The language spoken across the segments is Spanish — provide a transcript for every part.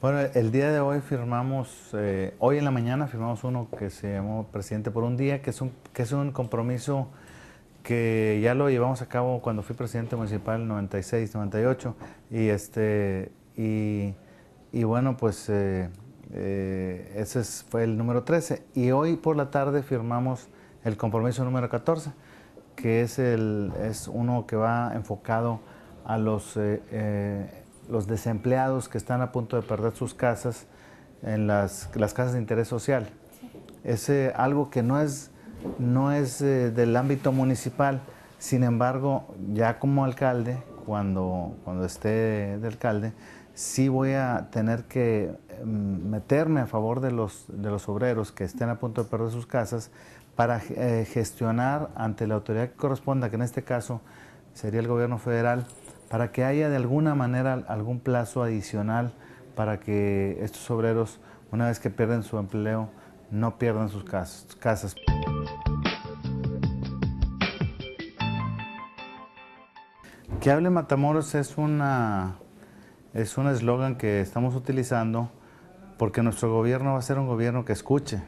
Bueno, el día de hoy firmamos, eh, hoy en la mañana firmamos uno que se llamó Presidente por un Día, que es un, que es un compromiso que ya lo llevamos a cabo cuando fui presidente municipal 96-98 y este y, y bueno pues eh, eh ese fue el número 13 y hoy por la tarde firmamos el compromiso número 14 que es el es uno que va enfocado a los eh, los desempleados que están a punto de perder sus casas en las, las casas de interés social. Es eh, algo que no es, no es eh, del ámbito municipal, sin embargo, ya como alcalde, cuando, cuando esté de alcalde, sí voy a tener que em, meterme a favor de los, de los obreros que estén a punto de perder sus casas para eh, gestionar ante la autoridad que corresponda, que en este caso sería el gobierno federal, para que haya de alguna manera algún plazo adicional para que estos obreros, una vez que pierden su empleo, no pierdan sus casas. Que hable Matamoros es una es un eslogan que estamos utilizando porque nuestro gobierno va a ser un gobierno que escuche.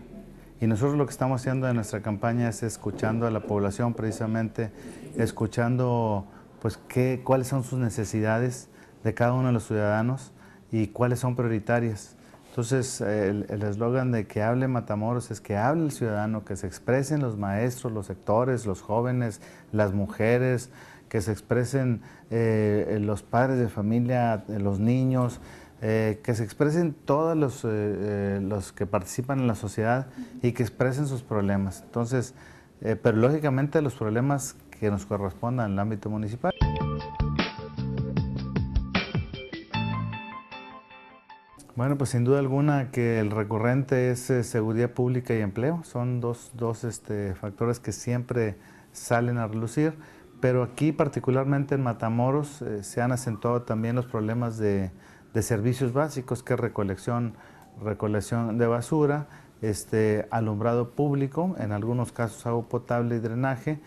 Y nosotros lo que estamos haciendo en nuestra campaña es escuchando a la población precisamente, escuchando pues qué, cuáles son sus necesidades de cada uno de los ciudadanos y cuáles son prioritarias. Entonces, el eslogan de que hable Matamoros es que hable el ciudadano, que se expresen los maestros, los sectores, los jóvenes, las mujeres, que se expresen eh, los padres de familia, eh, los niños, eh, que se expresen todos los, los, que participan en la sociedad y que expresen sus problemas. Entonces, pero lógicamente los problemas que nos correspondan en el ámbito municipal. Bueno, pues sin duda alguna que el recurrente es eh, seguridad pública y empleo. Son dos, este, factores que siempre salen a relucir, pero aquí particularmente en Matamoros eh, se han acentuado también los problemas de, servicios básicos, que es recolección, recolección de basura, este, alumbrado público, en algunos casos agua potable y drenaje,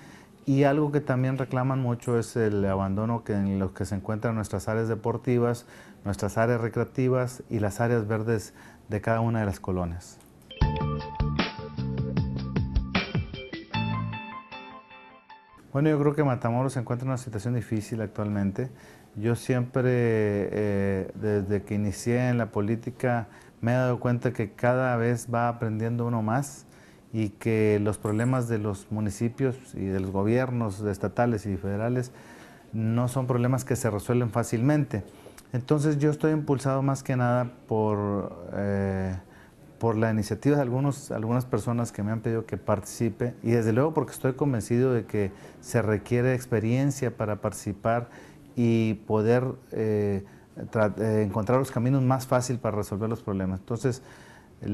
y algo que también reclaman mucho es el abandono que en los que se encuentran nuestras áreas deportivas, nuestras áreas recreativas y las áreas verdes de cada una de las colonias. Bueno, yo creo que Matamoros se encuentra en una situación difícil actualmente. Yo siempre, eh, desde que inicié en la política, me he dado cuenta que cada vez va aprendiendo uno más y que los problemas de los municipios y de los gobiernos estatales y federales no son problemas que se resuelven fácilmente. Entonces yo estoy impulsado más que nada por, eh, por la iniciativa de algunos, algunas personas que me han pedido que participe y desde luego porque estoy convencido de que se requiere experiencia para participar y poder eh, eh, encontrar los caminos más fácil para resolver los problemas. Entonces,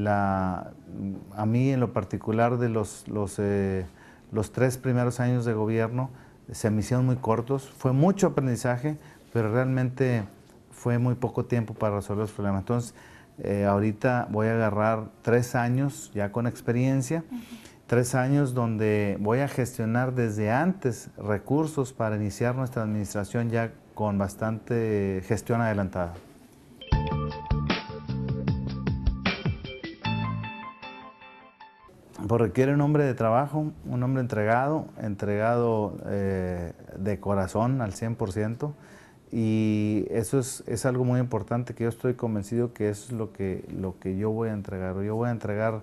a mí en lo particular de los, eh, los, tres primeros años de gobierno se me hicieron muy cortos, fue mucho aprendizaje, pero realmente fue muy poco tiempo para resolver los problemas. Entonces, eh, ahorita voy a agarrar tres años ya con experiencia, tres años donde voy a gestionar desde antes recursos para iniciar nuestra administración ya con bastante gestión adelantada. Requiere un hombre de trabajo, un hombre entregado, entregado eh, de corazón al 100%, y eso es, algo muy importante que yo estoy convencido que es lo que, lo que yo voy a entregar. Yo voy a entregar,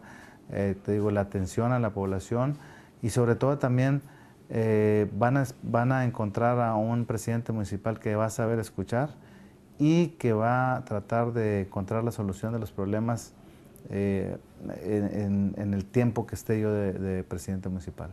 eh, te digo, la atención a la población y sobre todo también eh, van, a, van a encontrar a un presidente municipal que va a saber escuchar y que va a tratar de encontrar la solución de los problemas eh, en, el tiempo que esté yo de presidente municipal.